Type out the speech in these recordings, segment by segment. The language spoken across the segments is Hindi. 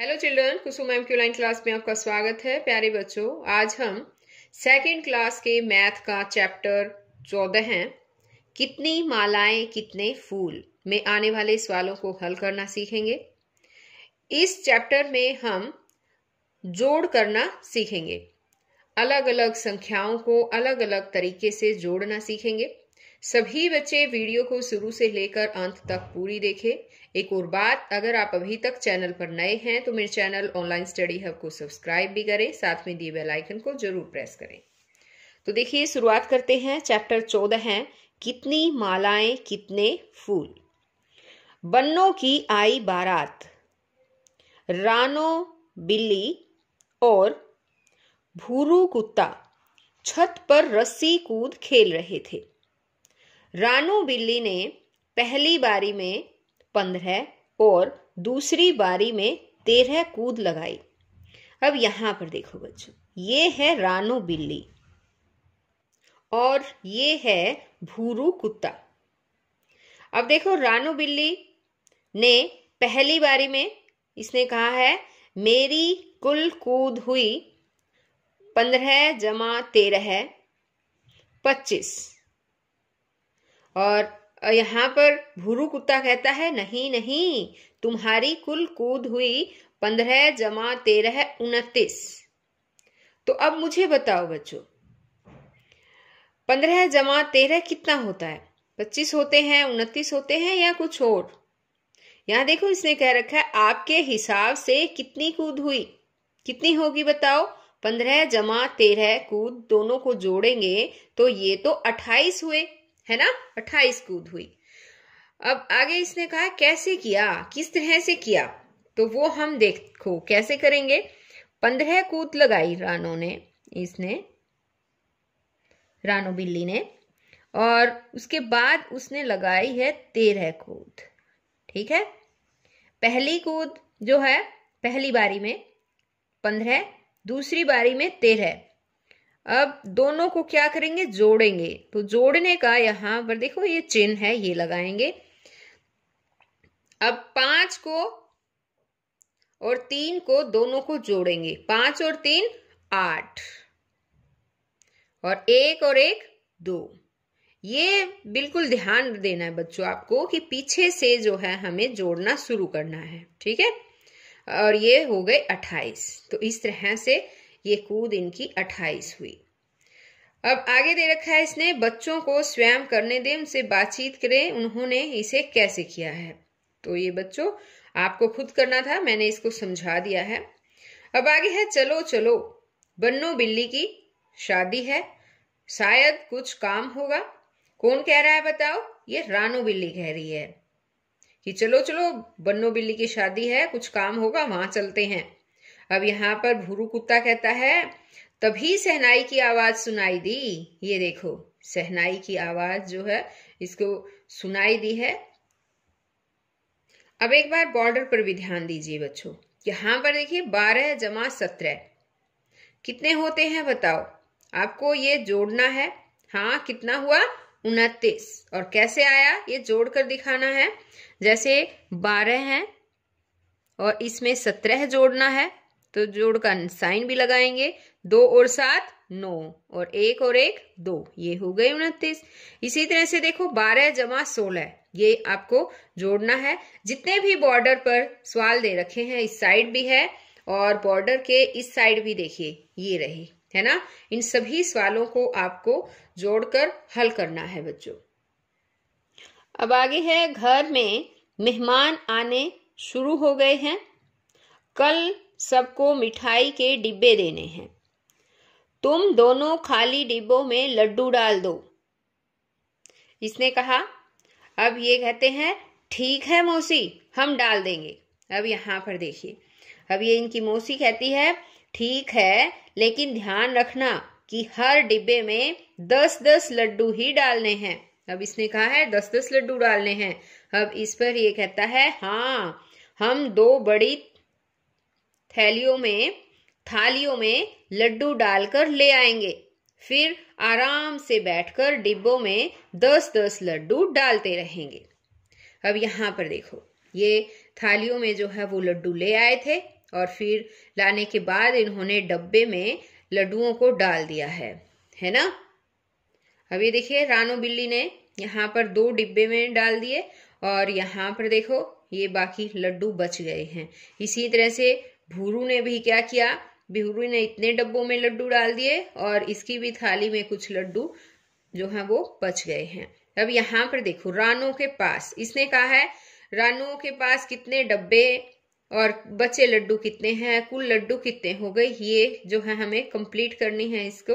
hello children Kusum M Q line class में आपका स्वागत है प्यारे बच्चों आज हम सेकंड क्लास के मैथ का चैप्टर चौदह हैं कितनी मालाएं कितने फूल में आने वाले सवालों को हल करना सीखेंगे इस चैप्टर में हम जोड़ करना सीखेंगे अलग अलग संख्याओं को अलग अलग तरीके से जोड़ना सीखेंगे सभी बच्चे वीडियो को शुरू से लेकर अंत तक पूरी देखें एक और बात अगर आप अभी तक चैनल पर नए हैं तो मेरे चैनल ऑनलाइन स्टडी हब को सब्सक्राइब भी करें साथ में दिए बेल आइकन को जरूर प्रेस करें तो देखिए शुरुआत करते हैं चैप्टर चौदह है कितनी मालाएं कितने फूल बन्नों की आई बारात रानो बिल्ली और भूरू कुत्ता छत पर रस्सी कूद खेल रहे थे रानू बिल्ली ने पहली बारी में पंद्रह और दूसरी बारी में तेरह कूद लगाई अब यहां पर देखो बच्चों ये है रानू बिल्ली और ये है भूरू कुत्ता अब देखो रानू बिल्ली ने पहली बारी में इसने कहा है मेरी कुल कूद हुई पंद्रह जमा तेरह पच्चीस और यहाँ पर भूरू कुत्ता कहता है नहीं नहीं तुम्हारी कुल कूद हुई पंद्रह जमा तेरह उनतीस तो अब मुझे बताओ बच्चों पंद्रह जमा तेरह कितना होता है पच्चीस होते हैं उनतीस होते हैं या कुछ और यहां देखो इसने कह रखा है आपके हिसाब से कितनी कूद हुई कितनी होगी बताओ पंद्रह जमा तेरह कूद दोनों को जोड़ेंगे तो ये तो अट्ठाईस हुए है ना अट्ठाईस कूद हुई अब आगे इसने कहा कैसे किया किस तरह से किया तो वो हम देखो कैसे करेंगे पंद्रह कूद लगाई रानो ने इसने रानो बिल्ली ने और उसके बाद उसने लगाई है तेरह कूद ठीक है पहली कूद जो है पहली बारी में पंद्रह दूसरी बारी में तेरह अब दोनों को क्या करेंगे जोड़ेंगे तो जोड़ने का यहां पर देखो ये चिन्ह है ये लगाएंगे अब पांच को और तीन को दोनों को जोड़ेंगे पांच और तीन आठ और एक और एक दो ये बिल्कुल ध्यान देना है बच्चों आपको कि पीछे से जो है हमें जोड़ना शुरू करना है ठीक है और ये हो गए अट्ठाईस तो इस तरह से ये कूद इनकी अट्ठाईस हुई अब आगे दे रखा है इसने बच्चों को स्वयं करने दें उनसे बातचीत करें उन्होंने इसे कैसे किया है तो ये बच्चों आपको खुद करना था मैंने इसको समझा दिया है अब आगे है चलो चलो बन्नो बिल्ली की शादी है शायद कुछ काम होगा कौन कह रहा है बताओ ये रानो बिल्ली कह रही है कि चलो चलो बन्नो बिल्ली की शादी है कुछ काम होगा वहां चलते हैं अब यहाँ पर भूरू कुत्ता कहता है तभी सहनाई की आवाज सुनाई दी ये देखो सहनाई की आवाज जो है इसको सुनाई दी है अब एक बार बॉर्डर पर भी ध्यान दीजिए बच्चों यहां पर देखिए बारह जमा सत्रह कितने होते हैं बताओ आपको ये जोड़ना है हाँ कितना हुआ उनतीस और कैसे आया ये जोड़कर दिखाना है जैसे बारह है और इसमें सत्रह जोड़ना है तो जोड़ का साइन भी लगाएंगे दो और सात नौ और एक और एक दो ये हो गए उनतीस इसी तरह से देखो बारह जमा सोलह ये आपको जोड़ना है जितने भी बॉर्डर पर सवाल दे रखे हैं इस साइड भी है और बॉर्डर के इस साइड भी देखिए ये रहे है ना इन सभी सवालों को आपको जोड़कर हल करना है बच्चों अब आगे है घर में मेहमान आने शुरू हो गए हैं कल सबको मिठाई के डिब्बे देने हैं तुम दोनों खाली डिब्बों में लड्डू डाल दो इसने कहा अब ये कहते हैं ठीक है मौसी हम डाल देंगे अब यहाँ पर देखिए अब ये इनकी मौसी कहती है ठीक है लेकिन ध्यान रखना कि हर डिब्बे में दस दस लड्डू ही डालने हैं अब इसने कहा है दस दस लड्डू डालने हैं अब इस पर ये कहता है हाँ हम दो बड़ी थैलियों में थालियों में लड्डू डालकर ले आएंगे फिर आराम से बैठकर डिब्बों में दस दस लड्डू डालते रहेंगे अब यहाँ पर देखो ये थालियों में जो है वो लड्डू ले आए थे और फिर लाने के बाद इन्होंने डब्बे में लड्डुओं को डाल दिया है है ना अब ये देखिए रानो बिल्ली ने यहाँ पर दो डिब्बे में डाल दिए और यहाँ पर देखो ये बाकी लड्डू बच गए हैं इसी तरह से भूरू ने भी क्या किया भूरू ने इतने डब्बों में लड्डू डाल दिए और इसकी भी थाली में कुछ लड्डू जो है वो बच गए हैं अब यहाँ पर देखो रानो के पास इसने कहा है रानू के पास कितने डब्बे और बचे लड्डू कितने हैं कुल लड्डू कितने हो गए ये जो है हमें कंप्लीट करनी है इसको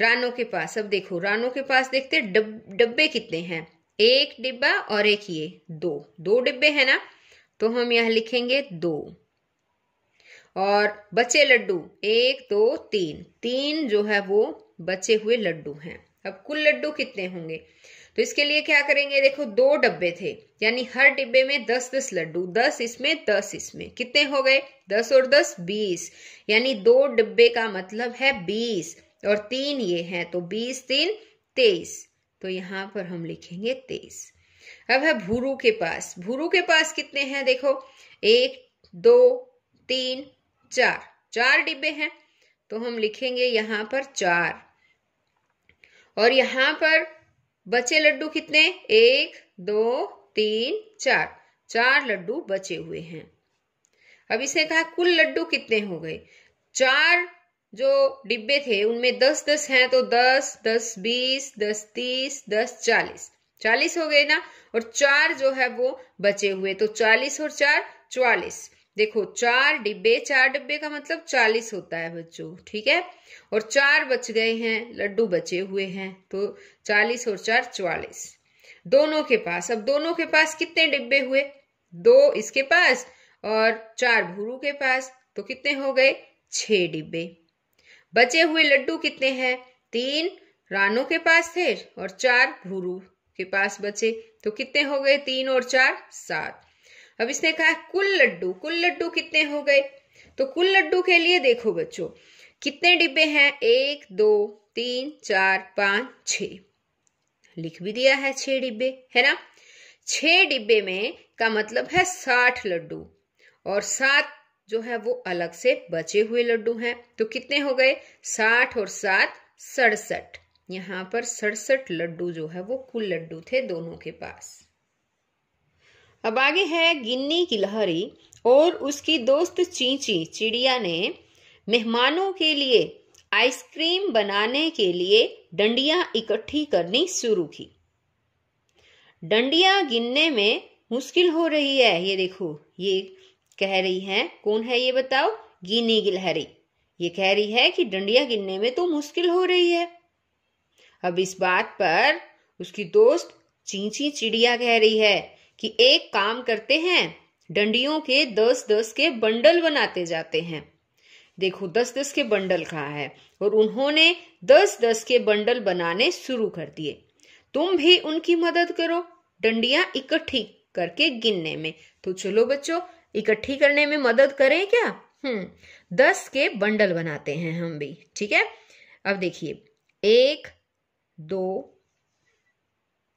रानो के पास अब देखो रानो के पास देखते डब्बे कितने हैं एक डिब्बा और एक ये दो दो डिब्बे है ना तो हम यह लिखेंगे दो और बचे लड्डू एक दो तीन तीन जो है वो बचे हुए लड्डू हैं अब कुल लड्डू कितने होंगे तो इसके लिए क्या करेंगे देखो दो डब्बे थे यानी हर डिब्बे में दस दस लड्डू दस इसमें दस इसमें कितने हो गए दस और दस बीस यानी दो डिब्बे का मतलब है बीस और तीन ये हैं तो बीस तीन तेईस तो यहां पर हम लिखेंगे तेईस अब है भूरू के पास भूरू के पास कितने हैं देखो एक दो तीन चार चार डिब्बे हैं तो हम लिखेंगे यहां पर चार और यहाँ पर बचे लड्डू कितने एक दो तीन चार चार लड्डू बचे हुए हैं अब इसने कहा कुल लड्डू कितने हो गए चार जो डिब्बे थे उनमें दस दस हैं तो दस दस बीस दस तीस दस चालीस चालीस हो गए ना और चार जो है वो बचे हुए तो चालीस और चार चौवालीस देखो चार डिब्बे चार डिब्बे का मतलब चालीस होता है बच्चों ठीक है और चार बच गए हैं लड्डू बचे हुए हैं तो चालीस और चार चवालीस दोनों के पास अब दोनों के पास कितने डिब्बे हुए दो इसके पास और चार भूरू के पास तो कितने हो गए छह डिब्बे बचे हुए लड्डू कितने हैं तीन रानू के पास थे और चार भूरू के पास बचे तो कितने हो गए तीन और चार सात अब इसने कहा कुल लड्डू कुल लड्डू कितने हो गए तो कुल लड्डू के लिए देखो बच्चों कितने डिब्बे हैं एक दो तीन चार पांच छ लिख भी दिया है छह डिब्बे है ना छह डिब्बे में का मतलब है साठ लड्डू और सात जो है वो अलग से बचे हुए लड्डू हैं तो कितने हो गए साठ और सात सड़सठ यहाँ पर सड़सठ लड्डू जो है वो कुल लड्डू थे दोनों के पास अब आगे है गिन्नी की लहरी और उसकी दोस्त चींची चिड़िया ने मेहमानों के लिए आइसक्रीम बनाने के लिए डंडियां इकट्ठी करनी शुरू की डंडियां गिनने में मुश्किल हो रही है ये देखो ये कह रही है कौन है ये बताओ गिनी गिलहरी ये कह रही है कि डंडिया गिनने में तो मुश्किल हो रही है अब इस बात पर उसकी दोस्त चींची चिड़िया कह रही है कि एक काम करते हैं डंडियों के दस दस के बंडल बनाते जाते हैं देखो दस दस के बंडल कहा है और उन्होंने दस दस के बंडल बनाने शुरू कर दिए तुम भी उनकी मदद करो डंडिया इकट्ठी करके गिनने में तो चलो बच्चों इकट्ठी करने में मदद करें क्या हम्म दस के बंडल बनाते हैं हम भी ठीक है अब देखिए एक दो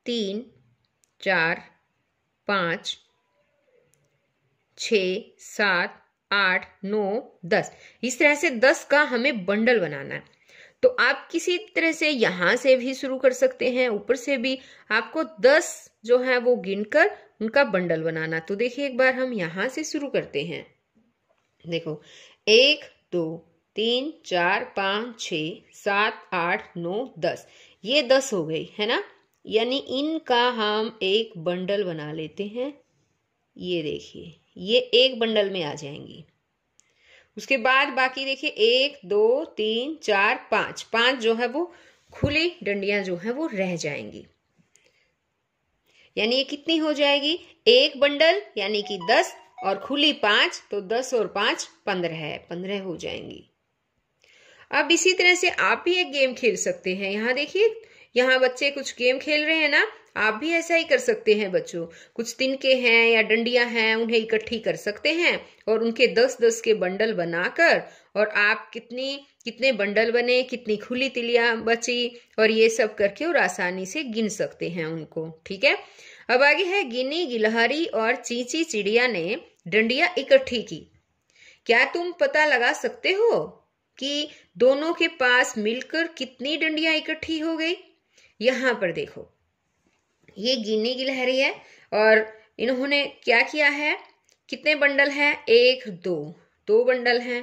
तीन चार पाँच छ सात आठ नौ दस इस तरह से दस का हमें बंडल बनाना है तो आप किसी तरह से यहां से भी शुरू कर सकते हैं ऊपर से भी आपको दस जो है वो गिनकर उनका बंडल बनाना तो देखिए एक बार हम यहां से शुरू करते हैं देखो एक दो तीन चार पाँच छ सात आठ नौ दस ये दस हो गई है ना यानी इनका हम एक बंडल बना लेते हैं ये देखिए ये एक बंडल में आ जाएंगी उसके बाद बाकी देखिए एक दो तीन चार पांच पांच जो है वो खुली डंडियां जो है वो रह जाएंगी यानी ये कितनी हो जाएगी एक बंडल यानी कि दस और खुली पांच तो दस और पांच पंद्रह है पंद्रह हो जाएंगी अब इसी तरह से आप भी एक गेम खेल सकते हैं यहां देखिए यहाँ बच्चे कुछ गेम खेल रहे हैं ना आप भी ऐसा ही कर सकते हैं बच्चों कुछ तिनके हैं या डंडिया हैं उन्हें इकट्ठी कर सकते हैं और उनके दस दस के बंडल बनाकर और आप कितनी कितने बंडल बने कितनी खुली तिलिया बची और ये सब करके और आसानी से गिन सकते हैं उनको ठीक है अब आगे है गिनी गिलहरी और चींची चिड़िया ने डंडिया इकट्ठी की क्या तुम पता लगा सकते हो कि दोनों के पास मिलकर कितनी डंडिया इकट्ठी हो गई यहाँ पर देखो ये गिनने की लहरी है और इन्होंने क्या किया है कितने बंडल हैं एक दो दो बंडल हैं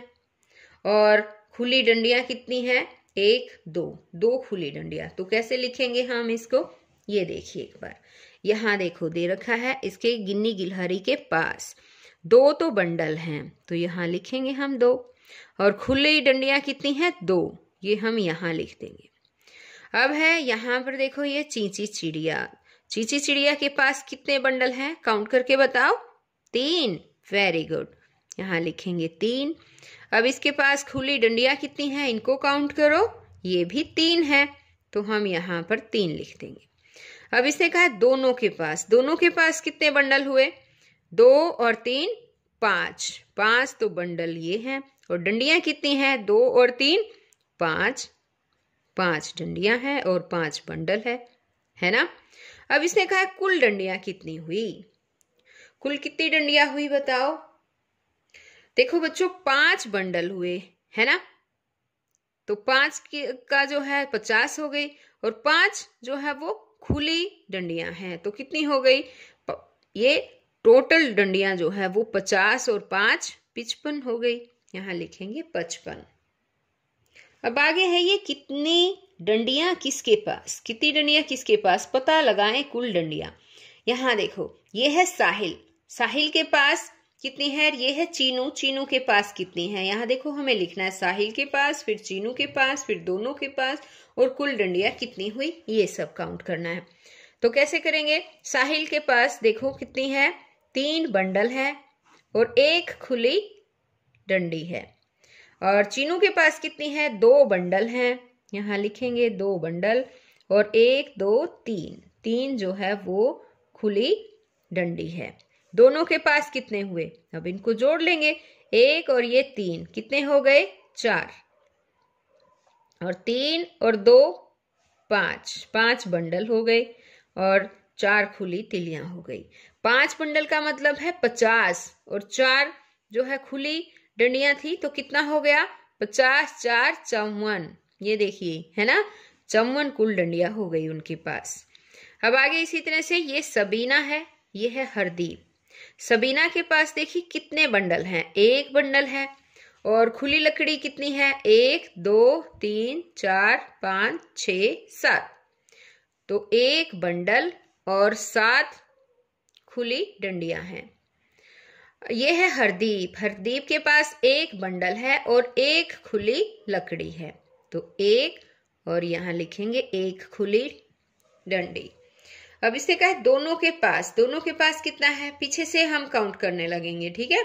और खुली डंडियां कितनी है एक दो दो खुली डंडिया तो कैसे लिखेंगे हम इसको ये देखिए एक बार यहाँ देखो दे रखा है इसके गिन्नी गिलहरी के पास दो तो बंडल हैं तो यहाँ लिखेंगे हम दो और खुली डंडियां कितनी है दो ये हम यहाँ लिख देंगे अब है यहाँ पर देखो ये चींची चिड़िया चींची चिड़िया के पास कितने बंडल हैं काउंट करके बताओ तीन वेरी गुड यहाँ लिखेंगे तीन अब इसके पास खुली डंडिया कितनी है इनको काउंट करो ये भी तीन है तो हम यहाँ पर तीन लिख देंगे अब इसने कहा दोनों के पास दोनों के पास कितने बंडल हुए दो और तीन पांच पांच तो बंडल ये हैं और डंडिया कितनी हैं दो और तीन पांच पांच डंडियां हैं और पांच बंडल है है ना अब इसने कहा कुल डंडियां कितनी हुई कुल कितनी डंडियां हुई बताओ देखो बच्चों पांच बंडल हुए है ना तो पांच का जो है पचास हो गई और पांच जो है वो खुली डंडियां हैं तो कितनी हो गई ये टोटल डंडियां जो है वो पचास और पांच पिचपन हो गई यहां लिखेंगे पचपन अब आगे है ये कितनी डंडियां किसके पास कितनी डंडियां किसके पास पता लगाएं कुल डंडियां यहाँ देखो ये है साहिल साहिल के पास कितनी है ये है चीनू चीनू के पास कितनी है यहाँ देखो हमें लिखना है साहिल के पास फिर चीनू के पास फिर दोनों के पास और कुल डंडिया कितनी हुई ये सब काउंट करना है तो कैसे करेंगे साहिल के पास देखो कितनी है तीन बंडल है और एक खुली डंडी है और चीनू के पास कितनी है दो बंडल हैं यहाँ लिखेंगे दो बंडल और एक दो तीन तीन जो है वो खुली डंडी है दोनों के पास कितने हुए अब इनको जोड़ लेंगे एक और ये तीन कितने हो गए चार और तीन और दो पांच पांच बंडल हो गए और चार खुली तिलियां हो गई पांच बंडल का मतलब है पचास और चार जो है खुली डंडिया थी तो कितना हो गया पचास चार चौवन ये देखिए है ना चौवन कुल डंडिया हो गई उनके पास अब आगे इसी तरह से ये सबीना है ये है हरदीप सबीना के पास देखिए कितने बंडल हैं एक बंडल है और खुली लकड़ी कितनी है एक दो तीन चार पांच छ सात तो एक बंडल और सात खुली डंडिया हैं ये है हरदीप हरदीप के पास एक बंडल है और एक खुली लकड़ी है तो एक और यहां लिखेंगे एक खुली डंडी अब इसने कहा दोनों के पास दोनों के पास कितना है पीछे से हम काउंट करने लगेंगे ठीक है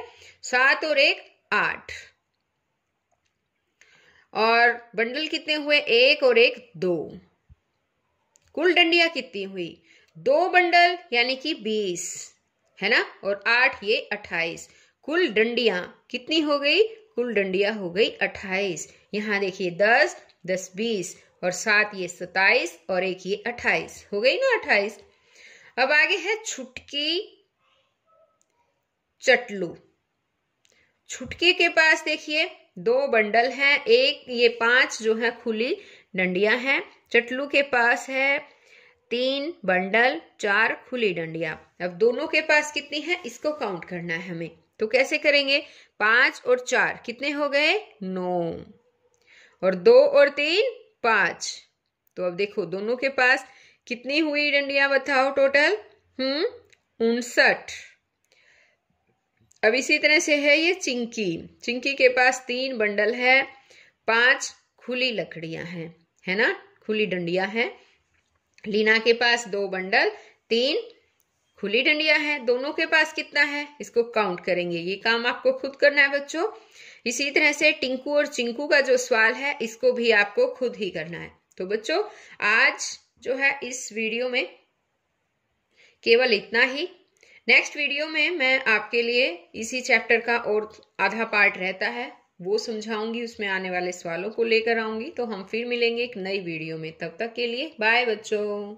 सात और एक आठ और बंडल कितने हुए एक और एक दो कुल डंडिया कितनी हुई दो बंडल यानी कि बीस है ना और आठ ये अट्ठाईस कुल डंडिया कितनी हो गई कुल डंडिया हो गई अट्ठाईस यहाँ देखिए दस दस बीस और सात ये सताइस और एक ये अट्ठाईस हो गई ना अट्ठाईस अब आगे है छुटकी चटलू छुटकी के पास देखिए दो बंडल हैं एक ये पांच जो है खुली डंडिया हैं चटलू के पास है तीन बंडल चार खुली डंडिया अब दोनों के पास कितनी है इसको काउंट करना है हमें तो कैसे करेंगे पांच और चार कितने हो गए नौ और दो और तीन पांच तो अब देखो दोनों के पास कितनी हुई डंडिया बताओ टोटल हम्म उनसठ अब इसी तरह से है ये चिंकी चिंकी के पास तीन बंडल है पांच खुली लकड़ियां हैं है ना खुली डंडिया है लीना के पास दो बंडल तीन खुली डंडिया है दोनों के पास कितना है इसको काउंट करेंगे ये काम आपको खुद करना है बच्चों इसी तरह से टिंकू और चिंकू का जो सवाल है इसको भी आपको खुद ही करना है तो बच्चों आज जो है इस वीडियो में केवल इतना ही नेक्स्ट वीडियो में मैं आपके लिए इसी चैप्टर का और आधा पार्ट रहता है वो समझाऊंगी उसमें आने वाले सवालों को लेकर आऊंगी तो हम फिर मिलेंगे एक नई वीडियो में तब तक के लिए बाय बच्चों